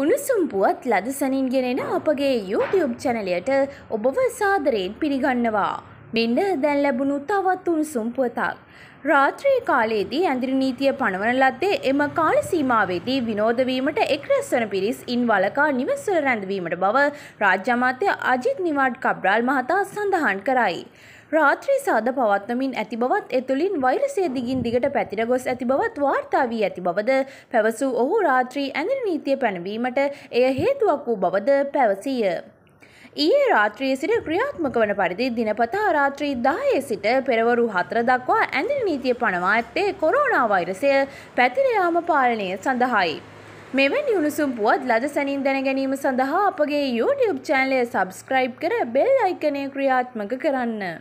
උණුසුම් පුවත් ලදසනින් ගෙනෙන අපගේ YouTube චැනලයට ඔබව සාදරයෙන් පිළිගන්නවා. මෙන්න දැන් ලැබුණු තවත් උණුසුම් පුවතක්. රාත්‍රී කාලයේදී ඇඳිරි නීතිය පනවන ලද්දේ එම කාල සීමාවේදී විනෝද වීමට එක්රැස් වන පිරිස් ඉන් වලකා නිවෙස්වල රැඳවීමට බව රාජ්‍ය අමාත්‍ය අජිත් නිවාඩ් කබ්‍රාල් මහතා සඳහන් කරයි. රාත්‍රී සාද පවත්වමින් ඇති බවත් එතුළින් වෛරසය දිගින් දිගට පැතිර ගොස් ඇති බවත් වාර්තා වී ඇති බවද පැවසූ ඔහු රාත්‍රී ඇඳිරි නීතිය පැනවීමට එය හේතුවක් වූ බවද පැවසීය. ඊයේ රාත්‍රිය සිට ක්‍රියාත්මක වන පරිදි දිනපතා රාත්‍රී දායේ සිට පෙරවරු හතර දක්වා ඇඳින නීතිය පනවා ඇත්තේ කොරෝනා වෛරසය පැතිරයාම පාලනය සඳහායි. මෙවැනි උණුසුම් පුවත් ලද සැනින් දැනගැනීම සඳහා අපගේ YouTube චෑන්ලය සබස්ක්‍රයිබ් කර බෙල් අයිකනය ක්‍රියාත්මක කරන්න.